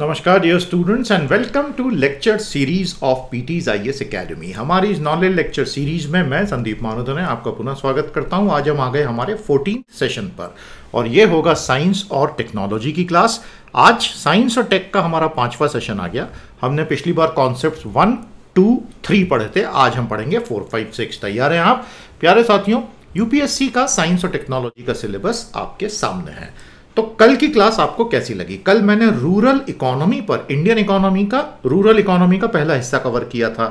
नमस्कार dear students and welcome to lecture series of PTs IAS academy हमारी इस knowledge lecture series में मैं संदीप मानोधन है आपका पुनः स्वागत करता हूं आज हम आ गए हमारे फोर्टीन सेशन पर और ये होगा साइंस और टेक्नोलॉजी की क्लास आज साइंस और टेक का हमारा पांचवा सेशन आ गया हमने पिछली बार कॉन्सेप्ट वन टू थ्री पढ़े थे आज हम पढ़ेंगे फोर फाइव सिक्स तैयार हैं आप प्यारे साथियों यूपीएससी का साइंस और टेक्नोलॉजी का सिलेबस आपके सामने है तो कल की क्लास आपको कैसी लगी कल मैंने रूरल इकोनॉमी पर इंडियन इकोनॉमी का रूरल इकोनॉमी का पहला हिस्सा कवर किया था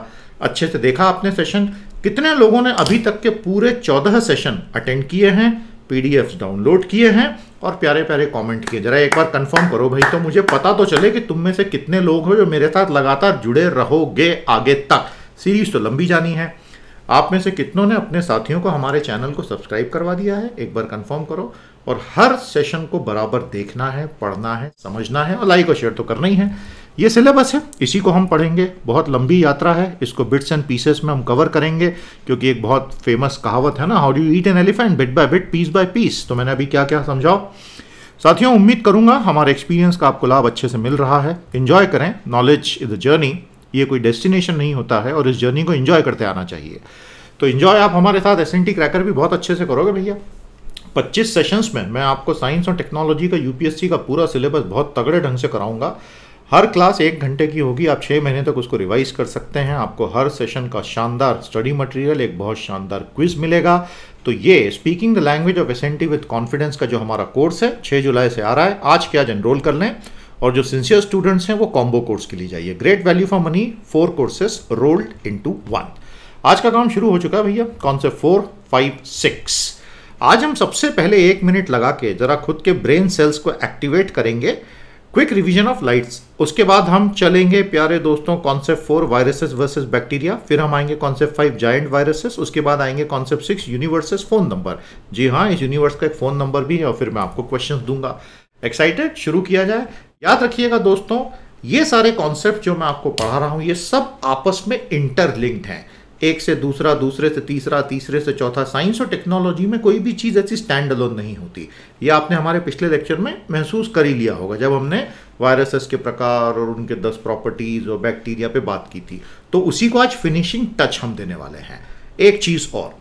अच्छे से देखा आपने सेशन कितने लोगों ने अभी तक के पूरे चौदह सेशन अटेंड किए हैं पीडीएफ डाउनलोड किए हैं और प्यारे प्यारे कमेंट किए जरा एक बार कंफर्म करो भाई तो मुझे पता तो चले कि तुम में से कितने लोग हो जो मेरे साथ लगातार जुड़े रहोगे आगे तक सीरीज तो लंबी जानी है आप में से कितनों ने अपने साथियों को हमारे चैनल को सब्सक्राइब करवा दिया है एक बार कंफर्म करो और हर सेशन को बराबर देखना है पढ़ना है समझना है और लाइक और शेयर तो करना ही है ये सिलेबस है इसी को हम पढ़ेंगे बहुत लंबी यात्रा है इसको बिट्स एंड पीसेस में हम कवर करेंगे क्योंकि एक बहुत फेमस कहावत है ना how do eat an elephant bit by bit piece by piece तो मैंने अभी क्या क्या समझाओ साथियों उम्मीद करूंगा हमारे एक्सपीरियंस का आपको लाभ अच्छे से मिल रहा है इन्जॉय करें नॉलेज इज अ जर्नी ये कोई डेस्टिनेशन नहीं होता है और इस जर्नी को इन्जॉय करते आना चाहिए तो इन्जॉय आप हमारे साथ एस क्रैकर भी बहुत अच्छे से करोगे भैया 25 सेशंस में मैं आपको साइंस और टेक्नोलॉजी का यूपीएससी का पूरा सिलेबस बहुत तगड़े ढंग से कराऊंगा हर क्लास एक घंटे की होगी आप छः महीने तक उसको रिवाइज कर सकते हैं आपको हर सेशन का शानदार स्टडी मटेरियल एक बहुत शानदार क्विज मिलेगा तो ये स्पीकिंग द लैंग्वेज ऑफ एसेंटी विथ विद कॉन्फिडेंस का जो हमारा कोर्स है छः जुलाई से आ रहा है आज के आज एनरोल कर लें और जो सिंसियर स्टूडेंट्स हैं वो कॉम्बो कोर्स के लिए जाइए great value for money four courses rolled in one आज का काम शुरू हो चुका है भैया कॉन्सेप्ट फोर फाइव सिक्स आज हम सबसे पहले एक मिनट लगा के ज़रा खुद के ब्रेन सेल्स को एक्टिवेट करेंगे क्विक रिवीजन ऑफ लाइट्स उसके बाद हम चलेंगे प्यारे दोस्तों concept four viruses versus bacteria फिर हम आएंगे कॉन्सेप्ट फाइव जाइंट वायरसेस उसके बाद आएंगे concept six universes phone number जी हाँ इस यूनिवर्स का एक फोन नंबर भी है और फिर मैं आपको क्वेश्चन दूंगा एक्साइटेड शुरू किया जाए याद रखिएगा दोस्तों ये सारे कॉन्सेप्ट जो मैं आपको पढ़ा रहा हूँ ये सब आपस में इंटरलिंक्ड हैं एक से दूसरा दूसरे से तीसरा तीसरे से चौथा साइंस और टेक्नोलॉजी में कोई भी चीज़ ऐसी स्टैंड अलोन नहीं होती ये आपने हमारे पिछले लेक्चर में महसूस कर ही लिया होगा जब हमने वायरसेस के प्रकार और उनके दस प्रॉपर्टीज़ और बैक्टीरिया पे बात की थी तो उसी को आज फिनिशिंग टच हम देने वाले हैं एक चीज़ और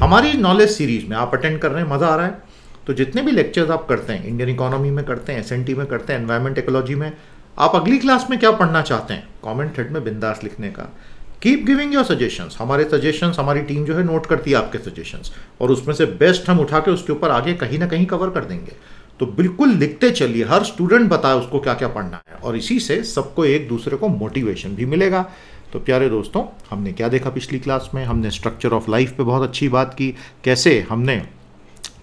हमारी नॉलेज सीरीज़ में आप अटेंड कर रहे हैं मज़ा आ रहा है तो जितने भी लेक्चर्स आप करते हैं इंडियन इकोनॉमी में करते हैं एस में करते हैं एनवायरमेंट टेक्नोलॉजी में आप अगली क्लास में क्या पढ़ना चाहते हैं कमेंट हेड में बिंदास लिखने का कीप गिविंग योर सजेशंस हमारे सजेशंस हमारी टीम जो है नोट करती है आपके सजेशंस और उसमें से बेस्ट हम उठा के उसके ऊपर आगे कहीं ना कहीं कवर कर देंगे तो बिल्कुल लिखते चलिए हर स्टूडेंट बताए उसको क्या क्या पढ़ना है और इसी से सबको एक दूसरे को मोटिवेशन भी मिलेगा तो प्यारे दोस्तों हमने क्या देखा पिछली क्लास में हमने स्ट्रक्चर ऑफ लाइफ पे बहुत अच्छी बात की कैसे हमने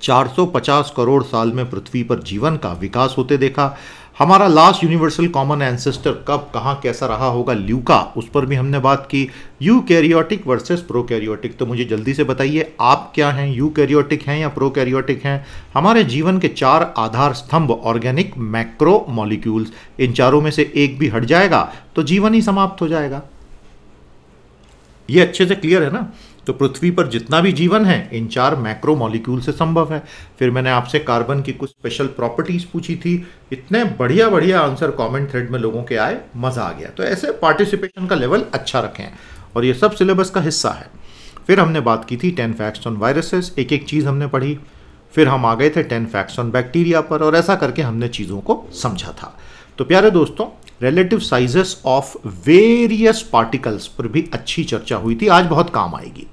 450 करोड़ साल में पृथ्वी पर जीवन का विकास होते देखा हमारा लास्ट यूनिवर्सल कॉमन एंसेस्टर कब कहाँ कैसा रहा होगा ल्यूका उस पर भी हमने बात की eukaryotic versus prokaryotic तो मुझे जल्दी से बताइए आप क्या हैं यू कैरियोटिक हैं या प्रो कैरियोटिक हैं हमारे जीवन के चार आधार स्तंभ ऑर्गेनिक मैक्रो मॉलिक्यूल्स इन चारों में से एक भी हट जाएगा तो जीवन ही समाप्त हो जाएगा ये अच्छे से क्लियर है ना तो पृथ्वी पर जितना भी जीवन है इन चार मैक्रो मॉलिक्यूल से संभव है फिर मैंने आपसे कार्बन की कुछ स्पेशल प्रॉपर्टीज पूछी थी इतने बढ़िया बढ़िया आंसर कमेंट थ्रेड में लोगों के आए मज़ा आ गया तो ऐसे पार्टिसिपेशन का लेवल अच्छा रखें और ये सब सिलेबस का हिस्सा है फिर हमने बात की थी टेन फैक्ट्स ऑन वायरसेस एक एक चीज़ हमने पढ़ी फिर हम आ गए थे टेन फैक्ट्स ऑन बैक्टीरिया पर और ऐसा करके हमने चीज़ों को समझा था तो प्यारे दोस्तों relative sizes of various particles पर भी अच्छी चर्चा हुई थी आज बहुत काम आएगी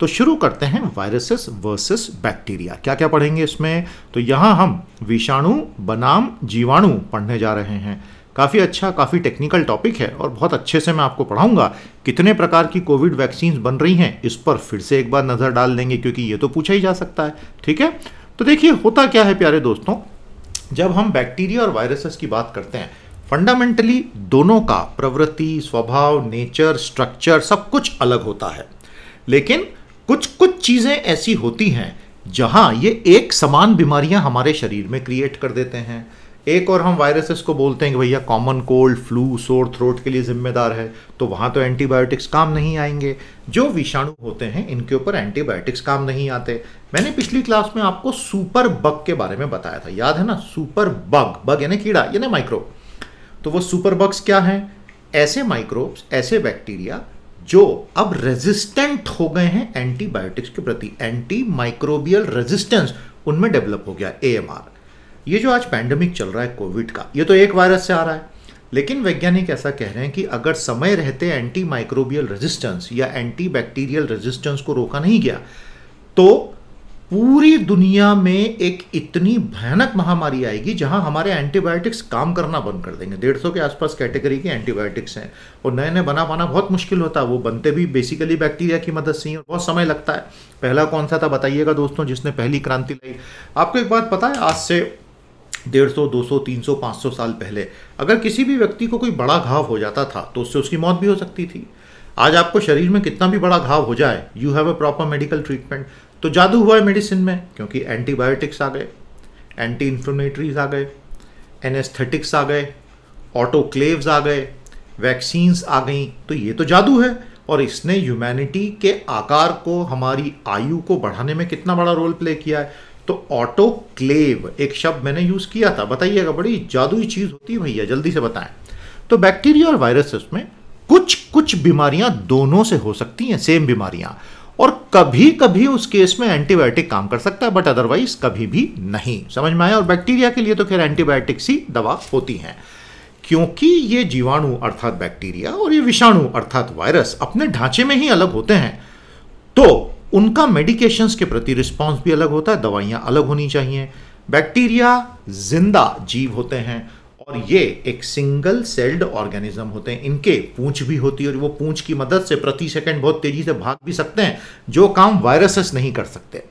तो शुरू करते हैं वायरसेस वर्सेस बैक्टीरिया क्या क्या पढ़ेंगे इसमें तो यहाँ हम विषाणु बनाम जीवाणु पढ़ने जा रहे हैं काफ़ी अच्छा काफ़ी टेक्निकल टॉपिक है और बहुत अच्छे से मैं आपको पढ़ाऊंगा कितने प्रकार की कोविड वैक्सीन बन रही हैं इस पर फिर से एक बार नज़र डाल देंगे क्योंकि ये तो पूछा ही जा सकता है ठीक है तो देखिए होता क्या है प्यारे दोस्तों जब हम बैक्टीरिया और वायरसेस की बात करते हैं फंडामेंटली दोनों का प्रवृत्ति स्वभाव नेचर स्ट्रक्चर सब कुछ अलग होता है लेकिन कुछ कुछ चीज़ें ऐसी होती हैं जहां ये एक समान बीमारियां हमारे शरीर में क्रिएट कर देते हैं एक और हम वायरसेस को बोलते हैं कि भैया common cold flu sore throat के लिए जिम्मेदार है तो वहाँ तो एंटीबायोटिक्स काम नहीं आएंगे जो विषाणु होते हैं इनके ऊपर एंटीबायोटिक्स काम नहीं आते मैंने पिछली क्लास में आपको सुपर बग के बारे में बताया था याद है ना सुपर बग बग यानी कीड़ा यानी माइक्रो तो वो सुपरबक्स क्या हैं ऐसे माइक्रोब्स ऐसे बैक्टीरिया जो अब रेजिस्टेंट हो गए हैं एंटीबायोटिक्स के प्रति एंटी माइक्रोबियल रेजिस्टेंस उनमें डेवलप हो गया ए ये जो आज पैंडमिक चल रहा है कोविड का ये तो एक वायरस से आ रहा है लेकिन वैज्ञानिक ऐसा कह रहे हैं कि अगर समय रहते एंटी माइक्रोबियल रेजिस्टेंस या एंटी बैक्टीरियल रेजिस्टेंस को रोका नहीं गया तो पूरी दुनिया में एक इतनी भयानक महामारी आएगी जहां हमारे एंटीबायोटिक्स काम करना बंद कर देंगे डेढ़ सौ के आसपास कैटेगरी के एंटीबायोटिक्स हैं और नए नए बना पाना बहुत मुश्किल होता है वो बनते भी बेसिकली बैक्टीरिया की मदद से ही बहुत समय लगता है पहला कौन सा था बताइएगा दोस्तों जिसने पहली क्रांति लाई आपको एक बात पता है आज से डेढ़ सौ दो सौ तीन सौ पाँच सौ साल पहले अगर किसी भी व्यक्ति को कोई बड़ा घाव हो जाता था तो उससे उसकी मौत भी हो सकती थी आज आपको शरीर में कितना भी बड़ा घाव हो जाए you have a proper medical treatment तो जादू हुआ है मेडिसिन में क्योंकि एंटीबायोटिक्स आ गए एंटी इन्फ्लोमेटरीज आ गए एनेस्थेटिक्स आ गए ऑटोक्लेव्स आ गए वैक्सीन्स आ गई तो ये तो जादू है और इसने ह्यूमैनिटी के आकार को हमारी आयु को बढ़ाने में कितना बड़ा रोल प्ले किया है तो ऑटोक्लेव एक शब्द मैंने यूज़ किया था बताइएगा बड़ी जादुई चीज़ होती है भैया जल्दी से बताएं तो बैक्टीरिया और वायरसेस में कुछ कुछ बीमारियां दोनों से हो सकती हैं सेम बीमारियां और कभी कभी उस केस में एंटीबायोटिक काम कर सकता है बट अदरवाइज कभी भी नहीं समझ में आया और बैक्टीरिया के लिए तो खैर एंटीबायोटिक्स ही दवा होती हैं क्योंकि ये जीवाणु अर्थात बैक्टीरिया और ये विषाणु अर्थात वायरस अपने ढांचे में ही अलग होते हैं तो उनका मेडिकेशंस के प्रति रिस्पॉन्स भी अलग होता है दवाइयाँ अलग होनी चाहिए बैक्टीरिया जिंदा जीव होते हैं और ये एक सिंगल सेल्ड ऑर्गेनिज्म होते हैं इनके पूंछ भी होती है और वो पूंछ की मदद से प्रति सेकंड बहुत तेजी से भाग भी सकते हैं जो काम वायरसेस नहीं कर सकते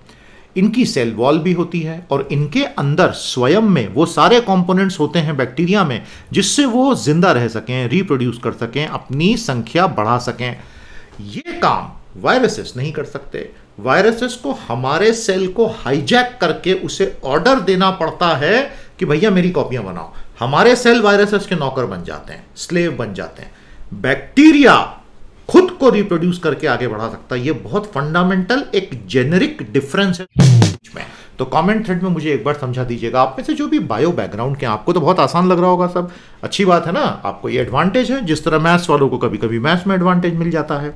इनकी सेल वॉल भी होती है और इनके अंदर स्वयं में वो सारे कंपोनेंट्स होते हैं बैक्टीरिया में जिससे वो जिंदा रह सकें रिप्रोड्यूस कर सकें अपनी संख्या बढ़ा सकें ये काम वायरसेस नहीं कर सकते वायरसेस को हमारे सेल को हाईजैक करके उसे ऑर्डर देना पड़ता है कि भैया मेरी कॉपियां बनाओ हमारे सेल वायरसेस के नौकर बन जाते हैं स्लेव बन जाते हैं बैक्टीरिया खुद को रिप्रोड्यूस करके आगे बढ़ा सकता है ये बहुत फंडामेंटल एक जेनरिक डिफरेंस है में तो कमेंट थ्रेड में मुझे एक बार समझा दीजिएगा आप में से जो भी बायो बैकग्राउंड के आपको तो बहुत आसान लग रहा होगा सब अच्छी बात है ना आपको ये एडवांटेज है जिस तरह मैथ्स वालों को कभी कभी मैथ्स में एडवांटेज मिल जाता है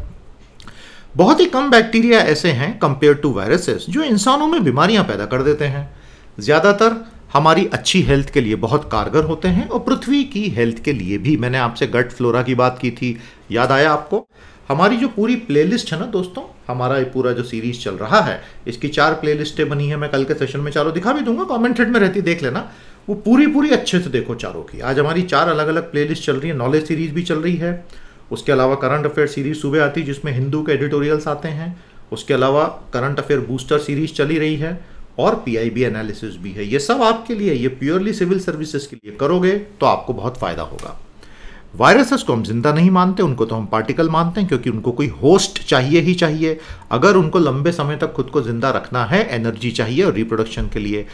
बहुत ही कम बैक्टीरिया ऐसे हैं कंपेयर टू वायरसेस जो इंसानों में बीमारियां पैदा कर देते हैं ज़्यादातर हमारी अच्छी हेल्थ के लिए बहुत कारगर होते हैं और पृथ्वी की हेल्थ के लिए भी मैंने आपसे गट फ्लोरा की बात की थी याद आया आपको हमारी जो पूरी प्लेलिस्ट है ना दोस्तों हमारा ये पूरा जो सीरीज चल रहा है इसकी चार प्लेलिस्टें बनी है मैं कल के सेशन में चारों दिखा भी दूंगा कॉमेंटेड में रहती देख लेना वो पूरी पूरी अच्छे से देखो चारों की आज हमारी चार अलग अलग प्लेलिस्ट चल रही है नॉलेज सीरीज भी चल रही है उसके अलावा करंट अफेयर सीरीज सुबह आती जिसमें हिंदू के एडिटोरियल्स आते हैं उसके अलावा करंट अफेयर बूस्टर सीरीज चली रही है और पीआईबी एनालिसिस भी है ये सब आपके लिए ये प्योरली सिविल सर्विसेज के लिए करोगे तो आपको बहुत फायदा होगा वायरसेस को हम जिंदा नहीं मानते उनको तो हम पार्टिकल मानते हैं क्योंकि उनको कोई होस्ट चाहिए ही चाहिए अगर उनको लंबे समय तक खुद को जिंदा रखना है एनर्जी चाहिए और रिप्रोडक्शन के लिए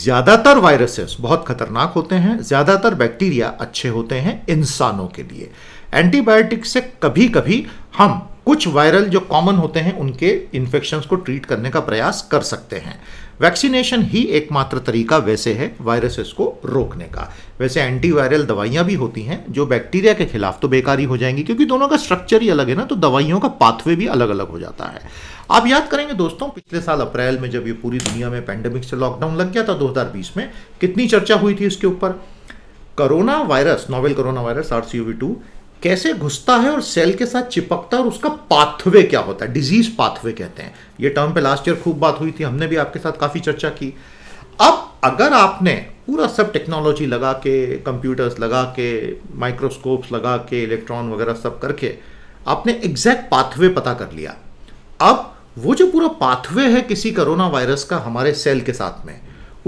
ज़्यादातर वायरसेस बहुत खतरनाक होते हैं ज़्यादातर बैक्टीरिया अच्छे होते हैं इंसानों के लिए एंटीबायोटिक से कभी कभी हम कुछ वायरल जो कॉमन होते हैं उनके इन्फेक्शन को ट्रीट करने का प्रयास कर सकते हैं वैक्सीनेशन ही एकमात्र तरीका वैसे है वायरसेस को रोकने का वैसे एंटीवायरल दवाइयां भी होती हैं जो बैक्टीरिया के खिलाफ तो बेकारी हो जाएंगी क्योंकि दोनों का स्ट्रक्चर ही अलग है ना तो दवाइयों का पाथवे भी अलग अलग हो जाता है आप याद करेंगे दोस्तों पिछले साल अप्रैल में जब ये पूरी दुनिया में पैंडेमिक से लॉकडाउन लग गया था दो में कितनी चर्चा हुई थी इसके ऊपर corona virus novel corona virus are कैसे घुसता है और सेल के साथ चिपकता है और उसका पाथवे क्या होता है डिजीज पाथवे कहते हैं ये टर्म पे लास्ट ईयर खूब बात हुई थी हमने भी आपके साथ काफ़ी चर्चा की अब अगर आपने पूरा सब टेक्नोलॉजी लगा के कंप्यूटर्स लगा के माइक्रोस्कोप्स लगा के इलेक्ट्रॉन वगैरह सब करके आपने एग्जैक्ट पाथवे पता कर लिया अब वो जो पूरा पाथवे है किसी कोरोना वायरस का हमारे सेल के साथ में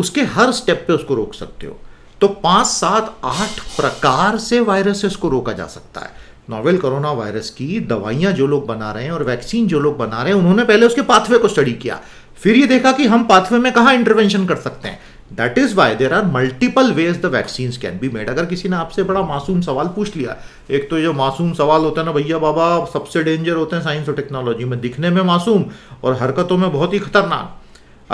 उसके हर स्टेप पे उसको रोक सकते हो तो पांच सात आठ प्रकार से वायरसेस को रोका जा सकता है नोवेल कोरोना वायरस की दवाइयां जो लोग बना रहे हैं और वैक्सीन जो लोग बना रहे हैं उन्होंने पहले उसके पाथवे को स्टडी किया फिर ये देखा कि हम पाथवे में कहा इंटरवेंशन कर सकते हैं that is why there are multiple ways the vaccine can be made अगर किसी ने आपसे बड़ा मासूम सवाल पूछ लिया एक तो ये मासूम सवाल होता है ना भैया बाबा सबसे डेंजर होते हैं साइंस और टेक्नोलॉजी में दिखने में मासूम और हरकतों में बहुत ही खतरनाक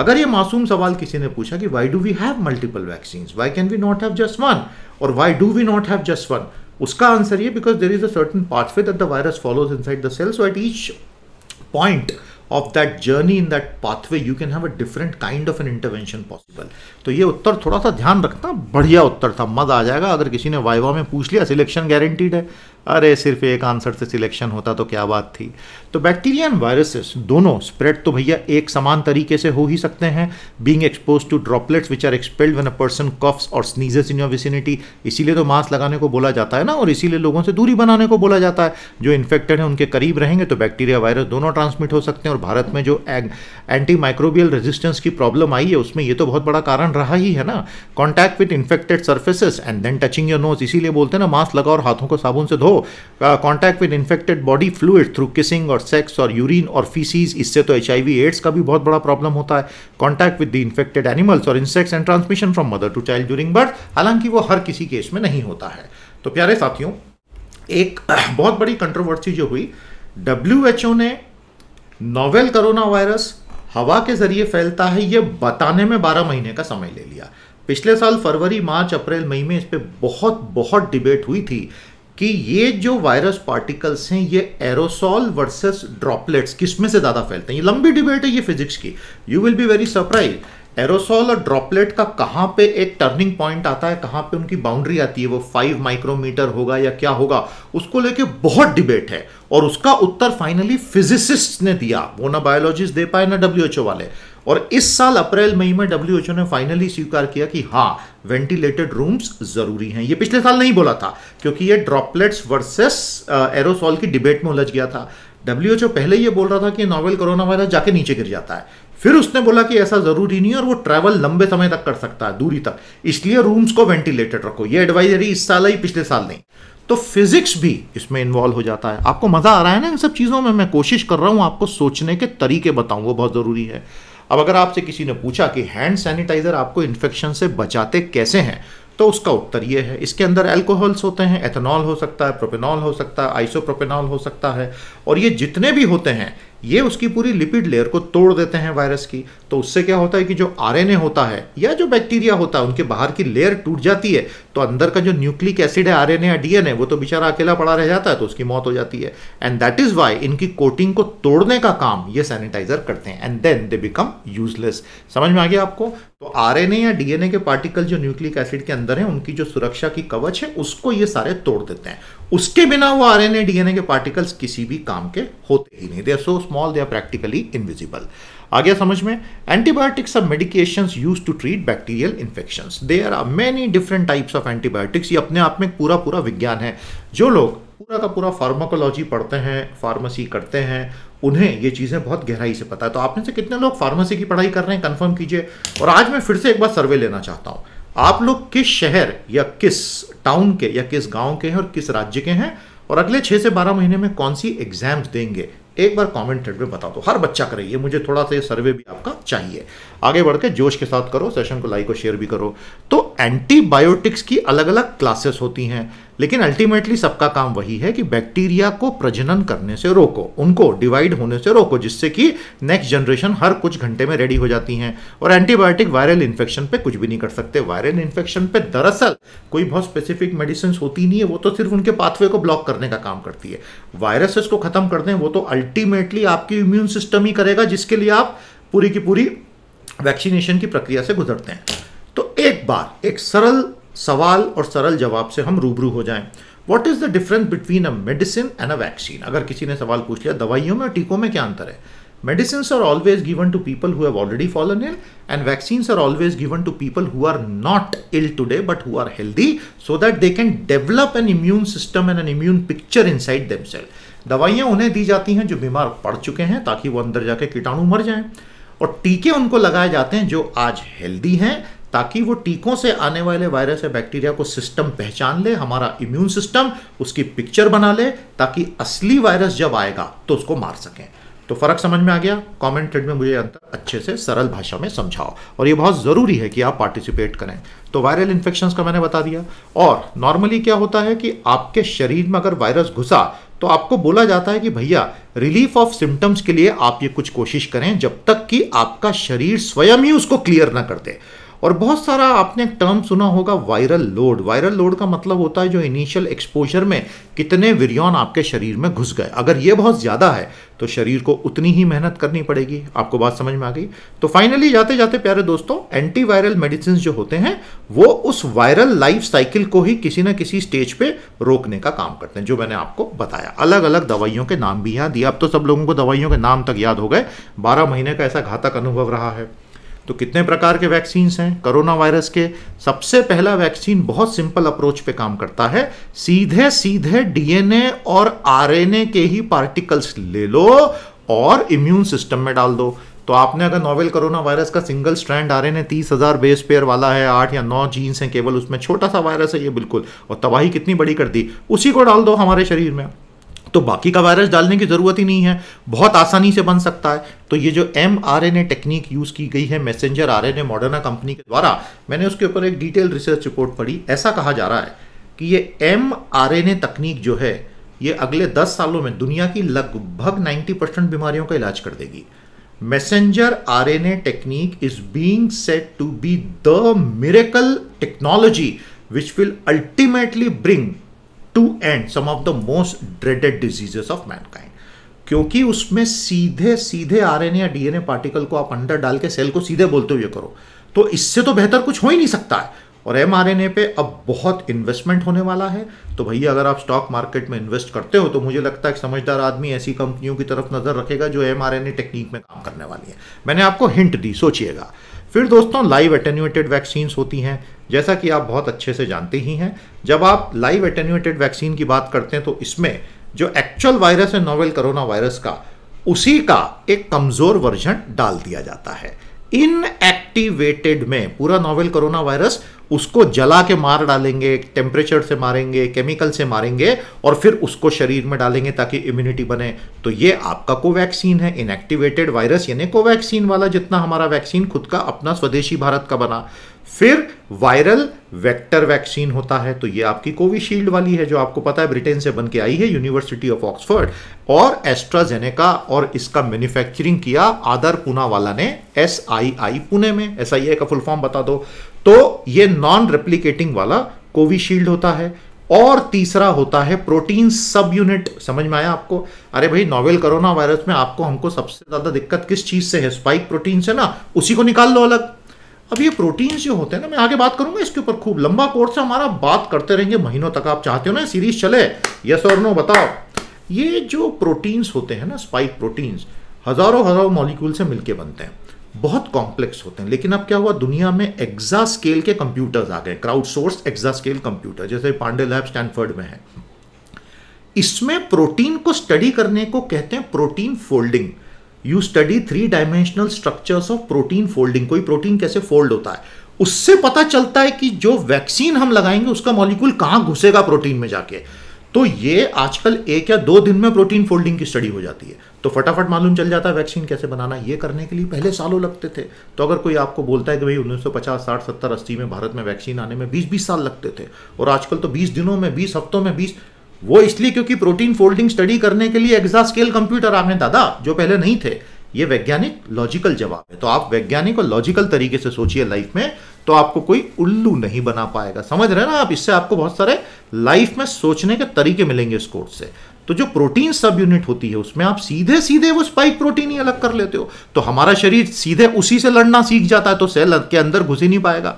अगर ये मासूम सवाल किसी ने पूछा कि why do we have multiple vaccine why can we not have just one और why do we not have just one उसका आंसर ये because there is a ton pathway that the virus follows inside the cells at each point of that journey in that pathway you can have a different kind of an intervention possible तो ये उत्तर थोड़ा सा ध्यान रखना बढ़िया उत्तर था मजा आ जाएगा अगर किसी ने वाइवा में पूछ लिया सिलेक्शन गारंटीड है अरे सिर्फ एक आंसर से सिलेक्शन होता तो क्या बात थी तो बैक्टीरिया एंड वायरसेस दोनों स्प्रेड तो भैया एक समान तरीके से हो ही सकते हैं being expose to droplets which are expelled when a person coughs और स्नीजेस इन योर विसिनिटी इसीलिए तो मास्क लगाने को बोला जाता है ना और इसीलिए लोगों से दूरी बनाने को बोला जाता है जो इन्फेक्टेड है उनके करीब रहेंगे तो बैक्टीरिया वायरस दोनों ट्रांसमिट हो सकते हैं और भारत में जो एंटी माइक्रोबियल रेजिस्टेंस की प्रॉब्लम आई है उसमें ये तो बहुत बड़ा कारण रहा ही है ना contact with infected surfaces and then touching your nose इसीलिए बोलते हैं ना मास्क लगाओ और हाथों को साबुन से धो हो contact with infected body fluid through kissing और सेक्स और यूरिन और फीसीज इससे तो एच एड्स का भी बहुत बड़ा प्रॉब्लम होता है contact with the infected animals और insects and transmission from mother to child during birth हालांकि वो हर किसी केस में नहीं होता है तो प्यारे साथियों एक बहुत बड़ी कंट्रोवर्सी जो हुई डब्ल्यू ने नोवेल करोना वायरस हवा के जरिए फैलता है ये बताने में 12 महीने का समय ले लिया पिछले साल फरवरी मार्च अप्रैल मई में इस पर बहुत बहुत डिबेट हुई थी कि ये जो वायरस पार्टिकल्स हैं ये एरोसॉल वर्सेस ड्रॉपलेट्स किस में से ज़्यादा फैलते हैं ये लंबी डिबेट है ये फिजिक्स की you will be very surprise aerosol और ड्रॉपलेट का कहां पे एक टर्निंग पॉइंट आता है कहां पे उनकी बाउंड्री आती है वो फाइव माइक्रोमीटर होगा या क्या होगा उसको लेके बहुत डिबेट है और उसका उत्तर फाइनली फिजिसिस्ट ने दिया वो ना बायोलॉजिस्ट दे पाए ना डब्ल्यूएचओ वाले और इस साल अप्रैल मई में डब्ल्यूएचओ ने फाइनली स्वीकार किया कि हाँ वेंटिलेटेड रूम्स जरूरी हैं ये पिछले साल नहीं बोला था क्योंकि ये ड्रॉपलेट्स वर्सेस एरोसॉल की डिबेट में उलझ गया था डब्ल्यूएचओ पहले ये बोल रहा था कि नोवेल कोरोना वायरस जाके नीचे गिर जाता है फिर उसने बोला कि ऐसा जरूरी नहीं और वो ट्रैवल लंबे समय तक कर सकता है दूरी तक इसलिए रूम्स को वेंटिलेटेड रखो ये एडवाइजरी इस साल ही पिछले साल नहीं तो फिजिक्स भी इसमें इन्वॉल्व हो जाता है आपको मजा आ रहा है ना इन सब चीज़ों में मैं कोशिश कर रहा हूं आपको सोचने के तरीके बताऊं वो बहुत ज़रूरी है अब अगर आपसे किसी ने पूछा कि हैंड सैनिटाइज़र आपको इन्फेक्शन से बचाते कैसे हैं तो उसका उत्तर ये है इसके अंदर एल्कोहल्स होते हैं एथेनॉल हो सकता है प्रोपेनॉल हो सकता है आइसोप्रोपेनॉल हो सकता है और ये जितने भी होते हैं ये उसकी पूरी लिपिड लेयर को तोड़ देते हैं वायरस की तो उससे क्या होता है कि जो आरएनए होता है या जो बैक्टीरिया होता है उनके बाहर की लेयर टूट जाती है तो अंदर का जो न्यूक्लिक एसिड है आर आरएनए या डी एन ए वो तो बेचारा अकेला पड़ा रह जाता है तो उसकी मौत हो जाती है एंड दैट इज वाई इनकी कोटिंग को तोड़ने का काम ये सैनिटाइजर करते हैं and then they become useless समझ में आ गया आपको तो आर एन ए या डी एन ए के पार्टिकल जो न्यूक्लिक एसिड के अंदर है उनकी जो सुरक्षा की कवच है उसको ये सारे तोड़ देते हैं उसके बिना वो R N A D N A के पार्टिकल्स किसी भी काम के होते ही नहीं they are so small they are practically invisible आ गया समझ में antibiotics medication use to treat bacterial bacterial they are are many different types of antibiotics ये अपने आप में पूरा पूरा विज्ञान है जो लोग पूरा का पूरा फार्माकोलॉजी पढ़ते हैं फार्मेसी करते हैं उन्हें ये चीज़ें बहुत गहराई से पता है तो आप में से कितने लोग फार्मेसी की पढ़ाई कर रहे हैं कन्फर्म कीजिए और आज मैं फिर से एक बार सर्वे लेना चाहता हूँ आप लोग किस शहर या किस टाउन के या किस गांव के हैं और किस राज्य के हैं और अगले छः से बारह महीने में कौन सी एग्जाम्स देंगे एक बार कमेंट थ्रेड में बता दो हर बच्चा करे ये मुझे थोड़ा सा ये सर्वे भी आपका चाहिए आगे बढ़ के जोश के साथ करो सेशन को लाइक और शेयर भी करो तो एंटीबायोटिक्स की अलग अलग क्लासेस होती हैं लेकिन अल्टीमेटली सबका काम वही है कि बैक्टीरिया को प्रजनन करने से रोको उनको डिवाइड होने से रोको जिससे कि नेक्स्ट जनरेशन हर कुछ घंटे में रेडी हो जाती हैं और एंटीबायोटिक वायरल इन्फेक्शन पे कुछ भी नहीं कर सकते वायरल इन्फेक्शन पे दरअसल कोई बहुत स्पेसिफिक मेडिसिन होती नहीं है वो तो सिर्फ उनके पाथवे को ब्लॉक करने का काम करती है वायरसेस को खत्म कर दें वो तो अल्टीमेटली आपकी इम्यून सिस्टम ही करेगा जिसके लिए आप पूरी की पूरी वैक्सीनेशन की प्रक्रिया से गुजरते हैं तो एक बार एक सरल सवाल और सरल जवाब से हम रूबरू हो जाएं what is the difference between a medicine and a vaccine अगर किसी ने सवाल पूछ लिया दवाइयों में और टीकों में क्या अंतर है medicine are always given to people who already fallen ill and vaccine are always given to people who are not ill today but who are healthy so that they can develop an immune system and an immune picture inside them दवाइयां उन्हें दी जाती हैं जो बीमार पड़ चुके हैं ताकि वो अंदर जाके कीटाणु मर जाएं और टीके उनको लगाए जाते हैं जो आज हेल्दी हैं ताकि वो टीकों से आने वाले वायरस या बैक्टीरिया को सिस्टम पहचान ले हमारा इम्यून सिस्टम उसकी पिक्चर बना ले ताकि असली वायरस जब आएगा तो उसको मार सकें तो फर्क समझ में आ गया कॉमेंट में मुझे अंतर अच्छे से सरल भाषा में समझाओ और ये बहुत ज़रूरी है कि आप पार्टिसिपेट करें तो वायरल इन्फेक्शन का मैंने बता दिया और नॉर्मली क्या होता है कि आपके शरीर में अगर वायरस घुसा तो आपको बोला जाता है कि भैया रिलीफ ऑफ सिम्टम्स के लिए आप ये कुछ कोशिश करें जब तक कि आपका शरीर स्वयं ही उसको क्लियर ना कर दे और बहुत सारा आपने टर्म सुना होगा वायरल लोड वायरल लोड का मतलब होता है जो इनिशियल एक्सपोजर में कितने विरियन आपके शरीर में घुस गए अगर ये बहुत ज़्यादा है तो शरीर को उतनी ही मेहनत करनी पड़ेगी आपको बात समझ में आ गई तो फाइनली जाते जाते प्यारे दोस्तों एंटी वायरल मेडिसिन जो होते हैं वो उस वायरल लाइफ साइकिल को ही किसी ना किसी स्टेज पे रोकने का काम करते हैं जो मैंने आपको बताया अलग अलग दवाइयों के नाम भी यहाँ दिया अब तो सब लोगों को दवाइयों के नाम तक याद हो गए बारह महीने का ऐसा घातक अनुभव रहा है तो कितने प्रकार के वैक्सीन हैं कोरोना वायरस के सबसे पहला वैक्सीन बहुत सिंपल अप्रोच पे काम करता है सीधे सीधे डीएनए और आरएनए के ही पार्टिकल्स ले लो और इम्यून सिस्टम में डाल दो तो आपने अगर नोवेल कोरोना वायरस का सिंगल स्ट्रैंड आर एन तीस हज़ार बेस पेयर वाला है आठ या नौ जीन्स हैं केवल उसमें छोटा सा वायरस है ये बिल्कुल और तबाही कितनी बड़ी कर दी उसी को डाल दो हमारे शरीर में तो बाकी का वायरस डालने की ज़रूरत ही नहीं है बहुत आसानी से बन सकता है तो ये जो M R N A technique use की गई है messenger R N A Moderna company के द्वारा मैंने उसके ऊपर एक डिटेल रिसर्च रिपोर्ट पढ़ी ऐसा कहा जा रहा है कि ये एम आर एन ए तकनीक जो है ये अगले दस सालों में दुनिया की लगभग नाइन्टी परसेंट बीमारियों का इलाज कर देगी messenger R N A technique is being set to be the miracle technology which will ultimately bring to end some of the most dreaded diseases of mankind क्योंकि उसमें सीधे सीधे आर एन या डीएनए पार्टिकल को आप under डाल के cell को सीधे बोलते हुए करो तो इससे तो बेहतर कुछ हो ही नहीं सकता है और एम आर एन ए पे अब बहुत इन्वेस्टमेंट होने वाला है तो भैया अगर आप स्टॉक मार्केट में इन्वेस्ट करते हो तो मुझे लगता है कि समझदार आदमी ऐसी कंपनियों की तरफ नज़र रखेगा जो M R N A technique में काम करने वाली है मैंने आपको हिंट दी सोचिएगा फिर दोस्तों लाइव एटेन्यूएटेड वैक्सीन्स होती हैं जैसा कि आप बहुत अच्छे से जानते ही हैं जब आप लाइव एटेन्यूएटेड वैक्सीन की बात करते हैं तो इसमें जो एक्चुअल वायरस है नोवेल कोरोना वायरस का उसी का एक कमज़ोर वर्जन डाल दिया जाता है इनएक्टिवेटेड में पूरा नोवेल कोरोना वायरस उसको जला के मार डालेंगे टेम्परेचर से मारेंगे केमिकल से मारेंगे और फिर उसको शरीर में डालेंगे ताकि इम्यूनिटी बने तो ये आपका कोवैक्सीन है इनएक्टिवेटेड वायरस यानी कोवैक्सीन वाला जितना हमारा वैक्सीन खुद का अपना स्वदेशी भारत का बना फिर वायरल वेक्टर वैक्सीन होता है तो ये आपकी कोविशील्ड वाली है जो आपको पता है ब्रिटेन से बन के आई है यूनिवर्सिटी ऑफ ऑक्सफोर्ड और एस्ट्राजेनेका और इसका मैन्युफैक्चरिंग किया आदर पुना वाला ने एस आई आई पुणे में एस आई आई का फुल फॉर्म बता दो तो ये नॉन रेप्लीकेटिंग वाला कोविशील्ड होता है और तीसरा होता है प्रोटीन सब यूनिट समझ में आया आपको अरे भाई नोवेल कोरोना वायरस में आपको हमको सबसे ज्यादा दिक्कत किस चीज से है स्पाइक प्रोटीन से ना उसी को निकाल लो अलग अब ये प्रोटीन्स जो होते हैं ना मैं आगे बात करूंगा इसके ऊपर खूब लंबा कोर्स है हमारा बात करते रहेंगे महीनों तक आप चाहते हो ना सीरीज चले यस और नो बताओ ये जो प्रोटीन्स होते हैं ना स्पाइक प्रोटीन्स हजारों हजारों मॉलिक्यूल से मिलके बनते हैं बहुत कॉम्प्लेक्स होते हैं लेकिन अब क्या हुआ दुनिया में एग्जा स्केल के कंप्यूटर्स आ गए crowd source exascale computer जैसे पांडे लैब स्टैनफर्ड में है इसमें प्रोटीन को स्टडी करने को कहते हैं protein folding you study three dimensional structures of protein folding कोई प्रोटीन कैसे फोल्ड होता है उससे पता चलता है कि जो वैक्सीन हम लगाएंगे उसका मॉलिक्यूल कहां घुसेगा प्रोटीन में जाके तो ये आजकल एक या दो दिन में प्रोटीन फोल्डिंग की स्टडी हो जाती है तो फटाफट मालूम चल जाता है वैक्सीन कैसे बनाना ये करने के लिए पहले सालों लगते थे तो अगर कोई आपको बोलता है कि भाई 1950 60 70 80 में भारत में वैक्सीन आने में 20 20 साल लगते थे और आजकल तो 20 दिनों में 20 हफ्तों में वो इसलिए क्योंकि प्रोटीन फोल्डिंग स्टडी करने के लिए एग्जा स्केल कंप्यूटर आपने दादा जो पहले नहीं थे ये वैज्ञानिक लॉजिकल जवाब है तो आप वैज्ञानिक और लॉजिकल तरीके से सोचिए लाइफ में तो आपको कोई उल्लू नहीं बना पाएगा समझ रहे ना आप इससे आपको बहुत सारे लाइफ में सोचने के तरीके मिलेंगे इस कोर्स से तो जो प्रोटीन सब यूनिट होती है उसमें आप सीधे सीधे वो स्पाइक प्रोटीन ही अलग कर लेते हो तो हमारा शरीर सीधे उसी से लड़ना सीख जाता है तो सेल के अंदर घुस ही नहीं पाएगा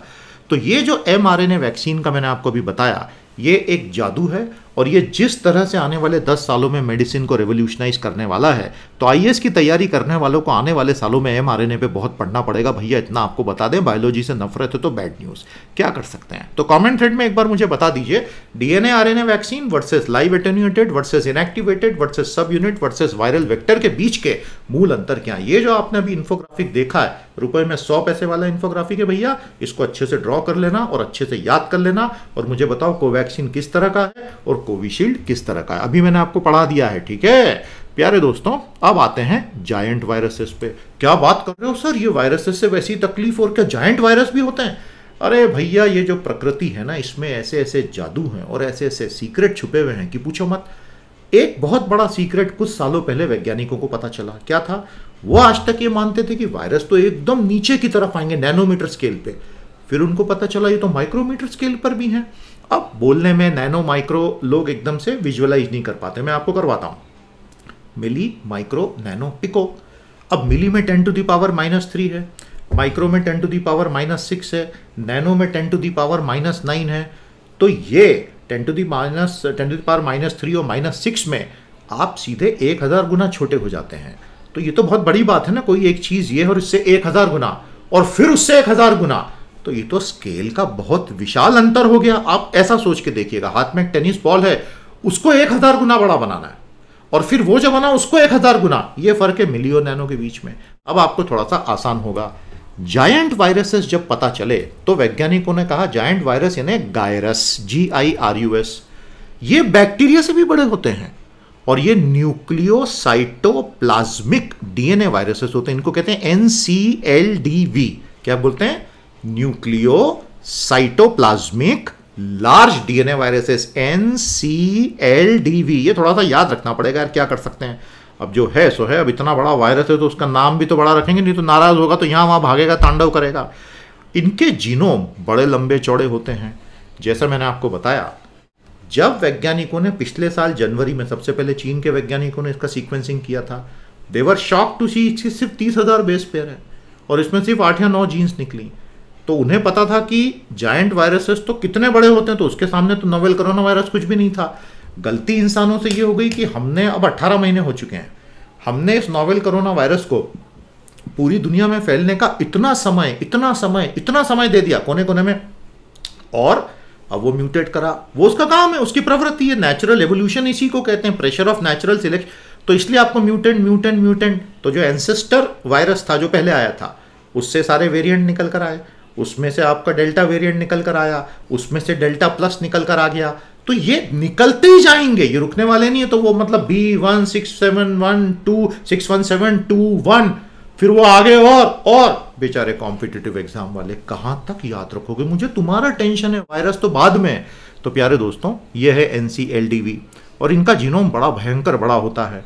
तो ये जो एम वैक्सीन का मैंने आपको अभी बताया ये एक जादू है और ये जिस तरह से आने वाले दस सालों में मेडिसिन को रेवोल्यूशनाइज करने वाला है तो आई की तैयारी करने वालों को आने वाले सालों में एम आर पे बहुत पढ़ना पड़ेगा भैया इतना आपको बता दें बायोलॉजी से नफरत है तो बैड न्यूज़ क्या कर सकते हैं तो कॉमेंट थ्रेड में एक बार मुझे बता दीजिए DNA a vaccine versus live attenuated versus inactivated versus subunit versus viral vector के बीच के मूल अंतर क्या है ये जो आपने अभी इन्फोग्राफिक देखा है रुपए में सौ पैसे वाला इन्फोग्राफिक है भैया इसको अच्छे से ड्रॉ कर लेना और अच्छे से याद कर लेना और मुझे बताओ कोवैक्सीन किस तरह का है और कोविशील्ड किस तरह का है अभी मैंने आपको पढ़ा दिया है ठीक है प्यारे दोस्तों अब आते हैं जायंट वायरसेस पे क्या बात कर रहे हो सर ये वायरसेस से वैसी तकलीफ और क्या जायंट वायरस भी होते हैं अरे भैया ये जो प्रकृति है ना इसमें ऐसे ऐसे जादू हैं और ऐसे ऐसे सीक्रेट छुपे हुए हैं कि पूछो मत एक बहुत बड़ा सीक्रेट कुछ सालों पहले वैज्ञानिकों को पता चला क्या था वो आज तक ये मानते थे कि वायरस तो एकदम नीचे की तरफ आएंगे नैनोमीटर स्केल पे फिर उनको पता चला ये तो माइक्रोमीटर स्केल पर भी हैं अब बोलने में नैनो माइक्रो लोग एकदम से विजुअलाइज नहीं कर पाते मैं आपको करवाता हूं मिली माइक्रो नैनो पिको अब मिली में ten to power minus three है माइक्रो में ten to power minus six है नैनो में ten to power minus nine है तो ये ten to minus ten to power minus three और माइनस सिक्स में आप सीधे एक हज़ार गुना छोटे हो जाते हैं तो ये तो बहुत बड़ी बात है ना कोई एक चीज़ ये और इससे एक हज़ार गुना और फिर उससे एक हज़ार गुना तो ये तो स्केल का बहुत विशाल अंतर हो गया आप ऐसा सोच के देखिएगा हाथ में एक टेनिस बॉल है उसको एक हजार गुना बड़ा बनाना है और फिर वो बना उसको एक हजार गुना ये फर्क है मिलियन नैनो के बीच में अब आपको थोड़ा सा आसान होगा जायंट वायरसेस जब पता चले तो वैज्ञानिकों ने कहा जायंट वायरस यानी girus G I R U S ये बैक्टीरिया से भी बड़े होते हैं और ये न्यूक्लियोसाइटोप्लाज्मिक डीएनए वायरसेस होते हैं इनको कहते हैं N C L D V क्या बोलते हैं nucleocytoplasmic large DNA viruses N C L D V ये थोड़ा सा याद रखना पड़ेगा यार क्या कर सकते हैं अब जो है सो है अब इतना बड़ा वायरस है तो उसका नाम भी तो बड़ा रखेंगे नहीं तो नाराज होगा तो यहाँ वहाँ भागेगा तांडव करेगा इनके जीनोम बड़े लंबे चौड़े होते हैं जैसा मैंने आपको बताया जब वैज्ञानिकों ने पिछले साल जनवरी में सबसे पहले चीन के वैज्ञानिकों ने इसका सीक्वेंसिंग किया था देवर शॉक टू सी इसकी सिर्फ तीस हज़ार बेस पेयर है और इसमें सिर्फ आठ या नौ जीन्स निकली तो उन्हें पता था कि जायंट वायरसेस तो कितने बड़े होते हैं तो उसके सामने तो नोवेल कोरोना वायरस कुछ भी नहीं था गलती इंसानों से ये हो गई कि हमने अब 18 महीने हो चुके हैं हमने इस नोवेल कोरोना वायरस को पूरी दुनिया में फैलने का इतना समय इतना समय इतना समय दे दिया कोने कोने में और अब वो म्यूटेट करा वो उसका काम है उसकी प्रवृत्ति है नेचुरल एवोल्यूशन इसी को कहते हैं प्रेशर ऑफ नेचुरल सिलेक्शन तो इसलिए आपको म्यूटेंट म्यूटेंट म्यूटेंट तो जो एंसेस्टर वायरस था जो पहले आया था उससे सारे वेरिएंट निकल कर आए उसमें से आपका डेल्टा वेरिएंट निकल कर आया उसमें से डेल्टा प्लस निकल कर आ गया तो ये निकलते ही जाएंगे ये रुकने वाले नहीं है तो वो मतलब B one six seven one two six one seven two one फिर वो आगे और और बेचारे कॉम्पिटिटिव एग्जाम वाले कहां तक याद रखोगे मुझे तुम्हारा टेंशन है वायरस तो बाद में तो प्यारे दोस्तों ये है एनसीएलडीवी और इनका जीनोम बड़ा भयंकर बड़ा होता है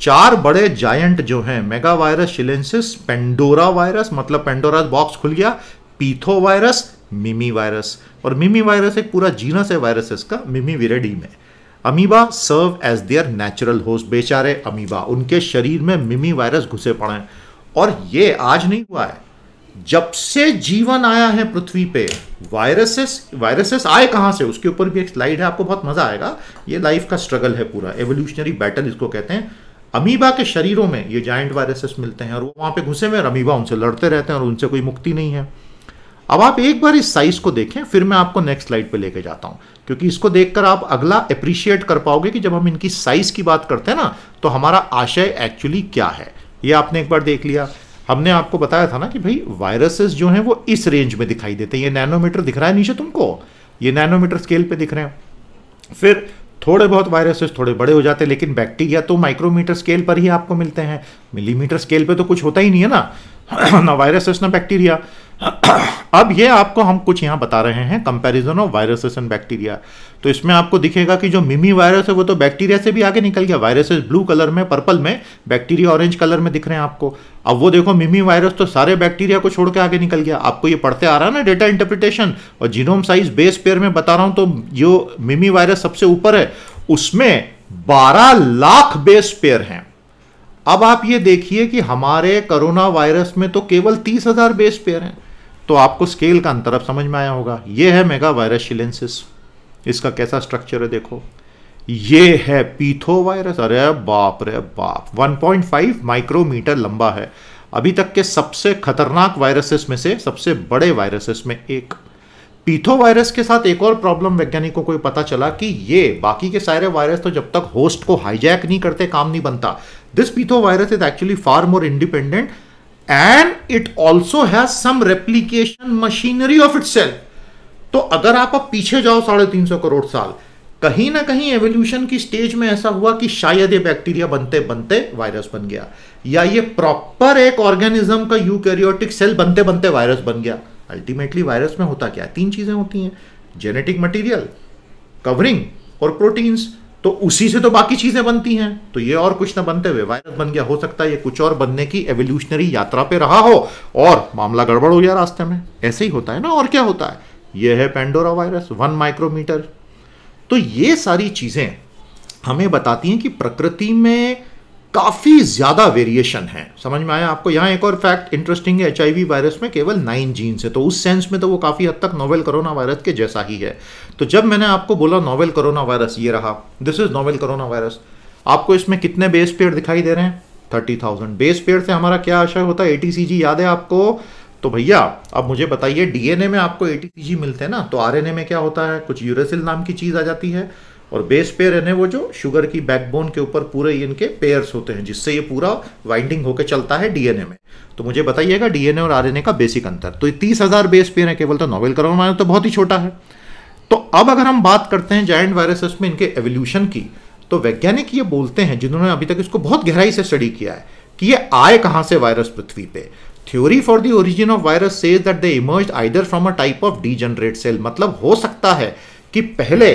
चार बड़े जायंट जो हैं mega virus chilensis Pandora virus मतलब पेंडोरा बॉक्स खुल गया वायरस मिमी वायरस और मिमी वायरस एक पूरा जीनस है वायरसेस का मिमी विरेडी में amoeba serve as their natural host बेचारे अमीबा उनके शरीर में मिमी वायरस घुसे पड़े और ये आज नहीं हुआ है जब से जीवन आया है पृथ्वी पे वायरसेस वायरसेस आए कहाँ से उसके ऊपर भी एक स्लाइड है आपको बहुत मजा आएगा ये लाइफ का स्ट्रगल है पूरा एवोल्यूशनरी बैटल इसको कहते हैं अमीबा के शरीरों में ये जाइंट वायरसेस मिलते हैं और वो वहां पे घुसे हुए अमीबा उनसे लड़ते रहते हैं और उनसे कोई मुक्ति नहीं है अब आप एक बार इस साइज को देखें फिर मैं आपको नेक्स्ट स्लाइड पे लेके जाता हूं क्योंकि इसको देखकर आप अगला अप्रिशिएट कर पाओगे कि जब हम इनकी साइज की बात करते हैं ना तो हमारा आशय एक्चुअली क्या है ये आपने एक बार देख लिया हमने आपको बताया था ना कि भाई वायरसेस जो हैं वो इस रेंज में दिखाई देते हैं ये नैनोमीटर दिख रहा है नीचे तुमको ये नैनोमीटर स्केल पे दिख रहे हैं फिर थोड़े बहुत वायरसेस थोड़े बड़े हो जाते हैं लेकिन बैक्टीरिया तो माइक्रोमीटर स्केल पर ही आपको मिलते हैं मिलीमीटर स्केल पर तो कुछ होता ही नहीं है ना ना वायरसेस ना बैक्टीरिया अब ये आपको हम कुछ यहाँ बता रहे हैं comparison of viruses and bacteria तो इसमें आपको दिखेगा कि जो मिमी वायरस है वो तो बैक्टीरिया से भी आगे निकल गया वायरसेस ब्लू कलर में पर्पल में बैक्टीरिया ऑरेंज कलर में दिख रहे हैं आपको अब वो देखो मिमी वायरस तो सारे बैक्टीरिया को छोड़ के आगे निकल गया आपको ये पढ़ते आ रहा है ना डेटा इंटरप्रिटेशन और जीनोम साइज बेस पेयर में बता रहा हूँ तो जो मिमी वायरस सबसे ऊपर है उसमें बारह लाख बेस पेयर हैं अब आप ये देखिए कि हमारे कोरोना वायरस में तो केवल तीस हजार बेस पेयर हैं तो आपको स्केल का अंतर अब समझ में आया होगा ये है मेगा वायरस शिलेंसिस इसका कैसा स्ट्रक्चर है देखो ये है पीथो वायरस अरे बाप रे बाप 1.5 माइक्रोमीटर लंबा है अभी तक के सबसे खतरनाक वायरसेस में से सबसे बड़े वायरसेस में एक पीथो वायरस के साथ एक और प्रॉब्लम वैज्ञानिकों को पता चला कि ये बाकी के सारे वायरस तो जब तक होस्ट को हाईजैक नहीं करते काम नहीं बनता This pathovirus is actually far more independent and it also has some replication machinery of itself. तो अगर आप अब पीछे जाओ साढ़े तीन सौ करोड़ साल कहीं ना कहीं एवोल्यूशन की स्टेज में ऐसा हुआ कि शायद ये बैक्टीरिया बनते बनते वायरस बन गया या ये प्रॉपर एक ऑर्गेनिज्म का यूकैरियोटिक सेल बनते बनते वायरस बन गया अल्टीमेटली वायरस में होता क्या है तीन चीज़ें होती हैं जेनेटिक मटेरियल कवरिंग और प्रोटीन्स तो उसी से तो बाकी चीजें बनती हैं तो ये और कुछ ना बनते हुए वायरस बन गया हो सकता है ये कुछ और बनने की एवोल्यूशनरी यात्रा पे रहा हो और मामला गड़बड़ हो गया रास्ते में ऐसे ही होता है ना और क्या होता है ये है पेंडोरा वायरस वन माइक्रोमीटर तो ये सारी चीजें हमें बताती हैं कि प्रकृति में काफ़ी ज़्यादा वेरिएशन है समझ में आया आपको यहां एक और फैक्ट इंटरेस्टिंग है एचआईवी वायरस में केवल नाइन जीन्स है तो उस सेंस में तो वो काफ़ी हद तक नोवेल कोरोना वायरस के जैसा ही है तो जब मैंने आपको बोला नोवेल कोरोना वायरस ये रहा this is novel corona virus आपको इसमें कितने बेस पेयर दिखाई दे रहे हैं थर्टी थाउजेंड बेस पेयर से हमारा क्या आशय होता है ए याद है आपको तो भैया अब मुझे बताइए डीएनए में आपको ए मिलते हैं ना तो आर में क्या होता है कुछ यूरेसिल नाम की चीज़ आ जाती है और बेस पेयर यानी वो जो शुगर की बैकबोन के ऊपर पूरे इनके पेयर्स होते हैं जिससे ये पूरा वाइंडिंग होकर चलता है डीएनए में तो मुझे बताइएगा डीएनए और आरएनए का बेसिक अंतर तो तीस हजार बेस पेयर है केवल तो नॉवेल करोना वायरस तो बहुत ही छोटा है तो अब अगर हम बात करते हैं जायंट वायरसेस में इनके एवोल्यूशन की तो वैज्ञानिक ये बोलते हैं जिन्होंने अभी तक इसको बहुत गहराई से स्टडी किया है कि ये आए कहाँ से वायरस पृथ्वी पे theory for the origin of virus says that they emerge either from a type of degenerate cell मतलब हो सकता है कि पहले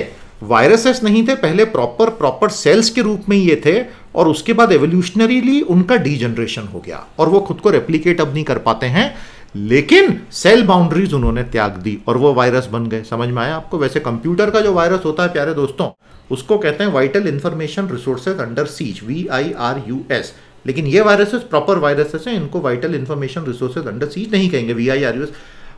वायरसेस नहीं थे पहले प्रॉपर प्रॉपर सेल्स के रूप में ये थे और उसके बाद एवोल्यूशनरीली उनका डीजनरेशन हो गया और वो खुद को रेप्लीकेट अब नहीं कर पाते हैं लेकिन सेल बाउंड्रीज उन्होंने त्याग दी और वो वायरस बन गए समझ में आया आपको वैसे कंप्यूटर का जो वायरस होता है प्यारे दोस्तों उसको कहते हैं vital information resources under siege V I R U S लेकिन ये वायरसेस प्रॉपर वायरसेस हैं इनको vital information resources under siege नहीं कहेंगे V I R U S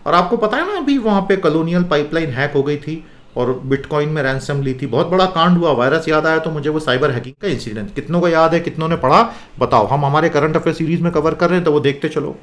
और आपको पता है ना अभी वहां पे कलोनियल पाइपलाइन हैक हो गई थी और बिटकॉइन में रैनसम ली थी बहुत बड़ा कांड हुआ वायरस याद आया तो मुझे वो साइबर हैकिंग का इंसिडेंट कितनों को याद है कितनों ने पढ़ा बताओ हम हमारे करंट अफेयर सीरीज में कवर कर रहे हैं तो वो देखते चलो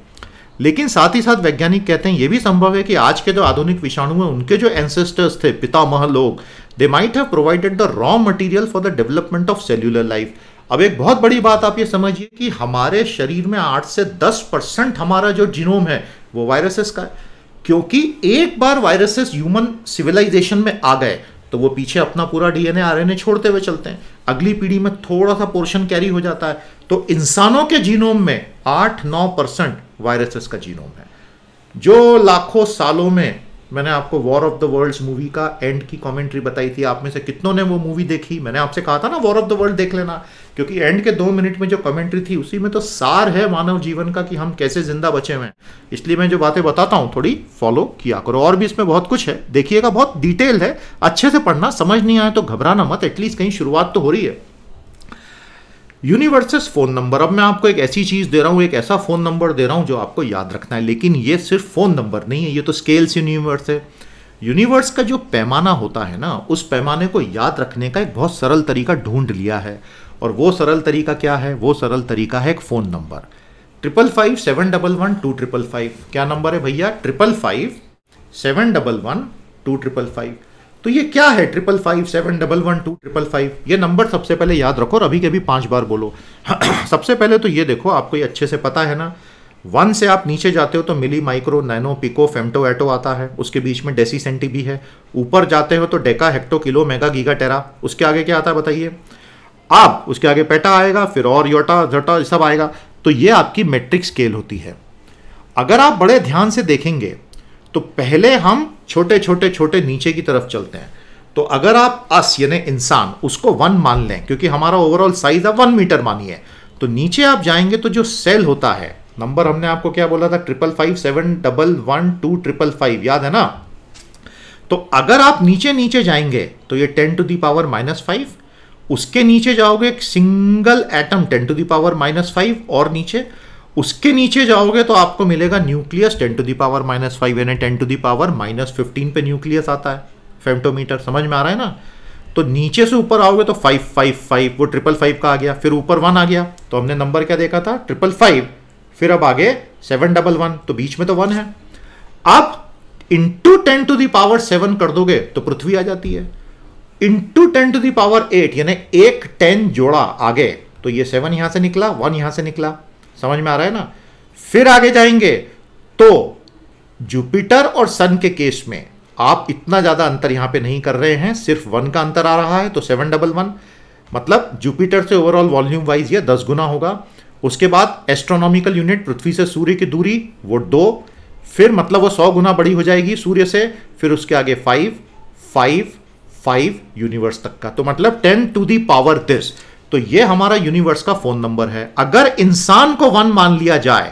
लेकिन साथ ही साथ वैज्ञानिक कहते हैं ये भी संभव है कि आज के जो आधुनिक विषाणु हैं उनके जो एंसेस्टर्स थे पितामह लोग they might have provided the raw material for the development of cellular life अब एक बहुत बड़ी बात आप ये समझिए कि हमारे शरीर में आठ से दस परसेंट हमारा जो जीनोम है वो वायरसेस का है क्योंकि एक बार वायरसेस ह्यूमन सिविलाइजेशन में आ गए तो वो पीछे अपना पूरा डीएनए आरएनए छोड़ते हुए चलते हैं अगली पीढ़ी में थोड़ा सा पोर्शन कैरी हो जाता है तो इंसानों के जीनोम में आठ नौ परसेंट वायरसेस का जीनोम है जो लाखों सालों में मैंने आपको War of the Worlds movie का एंड की कमेंट्री बताई थी आप में से कितनों ने वो मूवी देखी मैंने आपसे कहा था ना वॉर ऑफ द वर्ल्ड देख लेना क्योंकि एंड के दो मिनट में जो कमेंट्री थी उसी में तो सार है मानव जीवन का कि हम कैसे जिंदा बचे हुए हैं इसलिए मैं जो बातें बताता हूँ थोड़ी फॉलो किया करो और भी इसमें बहुत कुछ है देखिएगा बहुत डिटेल है अच्छे से पढ़ना समझ नहीं आए तो घबराना मत एटलीस्ट कहीं शुरुआत तो हो रही है यूनिवर्सेस फ़ोन नंबर अब मैं आपको एक ऐसी चीज़ दे रहा हूँ एक ऐसा फ़ोन नंबर दे रहा हूँ जो आपको याद रखना है लेकिन ये सिर्फ फ़ोन नंबर नहीं है ये तो स्केल्स यूनिवर्स है यूनिवर्स का जो पैमाना होता है ना उस पैमाने को याद रखने का एक बहुत सरल तरीका ढूंढ लिया है और वो सरल तरीका क्या है वो सरल तरीका है एक phone number triple five seven double one two triple five क्या नंबर है भैया triple five seven double one two triple five तो ये क्या है triple five seven double one two triple five ये नंबर सबसे पहले याद रखो और अभी के अभी पांच बार बोलो सबसे पहले तो ये देखो आपको ये अच्छे से पता है ना वन से आप नीचे जाते हो तो milli micro nano pico femto atto आता है उसके बीच में डेसी सेंटी भी है ऊपर जाते हो तो deca hecto kilo mega giga tera उसके आगे क्या आता है बताइए आप उसके आगे पेटा आएगा फिर और योटा जटा सब आएगा तो ये आपकी मेट्रिक स्केल होती है अगर आप बड़े ध्यान से देखेंगे तो पहले हम छोटे छोटे छोटे नीचे की तरफ चलते हैं तो अगर आप अस यानी इंसान उसको वन मान लें क्योंकि हमारा ओवरऑल साइज है वन मीटर मानिए तो नीचे आप जाएंगे तो जो सेल होता है नंबर हमने आपको क्या बोला था triple five seven double one two triple five याद है ना तो अगर आप नीचे नीचे जाएंगे तो ये ten to the power minus five उसके नीचे जाओगे एक single atom ten to the power minus five और नीचे उसके नीचे जाओगे तो आपको मिलेगा nucleus ten to the power minus five यानी ten to the power minus fifteen पे न्यूक्लियस आता है फेमटोमीटर समझ में आ रहा है ना तो नीचे से ऊपर आओगे तो फाइव फाइव फाइव वो ट्रिपल फाइव का आ गया फिर ऊपर वन आ गया तो हमने नंबर क्या देखा था ट्रिपल फाइव फिर अब आगे सेवन डबल वन तो बीच में तो वन है आप into ten to the power seven कर दोगे तो पृथ्वी आ जाती है into ten to the power eight यानी एक टेन जोड़ा आगे तो ये सेवन यहां से निकला वन यहां से निकला समझ में आ रहा है ना फिर आगे जाएंगे तो जुपिटर और सन के केस में आप इतना ज़्यादा अंतर यहां पे नहीं कर रहे हैं सिर्फ वन का अंतर आ रहा है तो सेवन डबल वन मतलब जुपिटर से ओवरऑल वॉल्यूम वाइज ये दस गुना होगा उसके बाद एस्ट्रोनॉमिकल यूनिट पृथ्वी से सूर्य की दूरी वो दो फिर मतलब वो सौ गुना बड़ी हो जाएगी सूर्य से फिर उसके आगे फाइव फाइव फाइव यूनिवर्स तक का तो मतलब ten to the power this तो ये हमारा यूनिवर्स का फोन नंबर है अगर इंसान को वन मान लिया जाए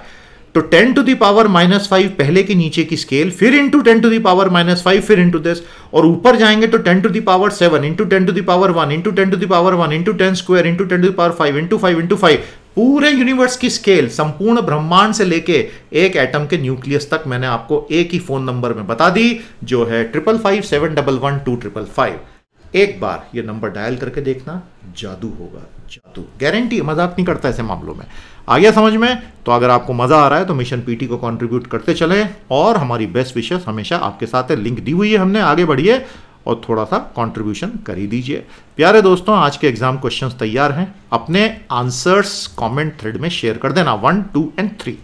तो ten to the power minus five पहले के नीचे की स्केल फिर into ten to the power minus five फिर इंटू दिस और ऊपर जाएंगे तो ten to the power seven into ten to the power one into ten to the power one into ten square into ten to the power five into five into five पूरे universe की scale संपूर्ण ब्रह्मांड से लेके एक एटम के न्यूक्लियस तक मैंने आपको एक ही फोन नंबर में बता दी जो है triple five seven double one two triple five एक बार ये नंबर डायल करके देखना जादू होगा जादू गारंटी मजाक नहीं करता ऐसे मामलों में आ गया समझ में तो अगर आपको मजा आ रहा है तो मिशन पीटी को कंट्रीब्यूट करते चले और हमारी बेस्ट विशेष हमेशा आपके साथ है लिंक दी हुई है हमने आगे बढ़िए और थोड़ा सा कंट्रीब्यूशन कर ही दीजिए प्यारे दोस्तों आज के एग्जाम क्वेश्चंस तैयार हैं अपने आंसर्स कमेंट थ्रेड में शेयर कर देना वन टू एंड थ्री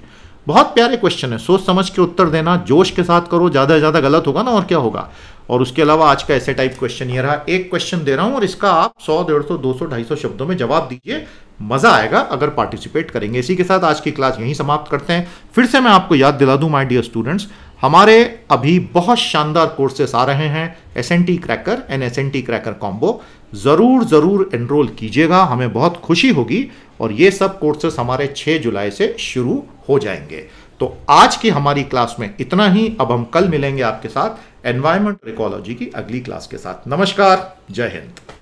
बहुत प्यारे क्वेश्चन है सोच समझ के उत्तर देना जोश के साथ करो ज़्यादा से ज़्यादा गलत होगा ना और क्या होगा और उसके अलावा आज का ऐसे टाइप क्वेश्चन ये रहा एक क्वेश्चन दे रहा हूँ और इसका आप सौ डेढ़ सौ दो सौ ढाई सौ शब्दों में जवाब दीजिए मज़ा आएगा अगर पार्टिसिपेट करेंगे इसी के साथ आज की क्लास यहीं समाप्त करते हैं फिर से मैं आपको याद दिला दू माई डियर स्टूडेंट्स हमारे अभी बहुत शानदार कोर्सेस आ रहे हैं S N T cracker and S N T cracker combo ज़रूर ज़रूर एनरोल कीजिएगा हमें बहुत खुशी होगी और ये सब कोर्सेस हमारे 6 जुलाई से शुरू हो जाएंगे तो आज की हमारी क्लास में इतना ही अब हम कल मिलेंगे आपके साथ एनवायरमेंट इकोलॉजी की अगली क्लास के साथ नमस्कार जय हिंद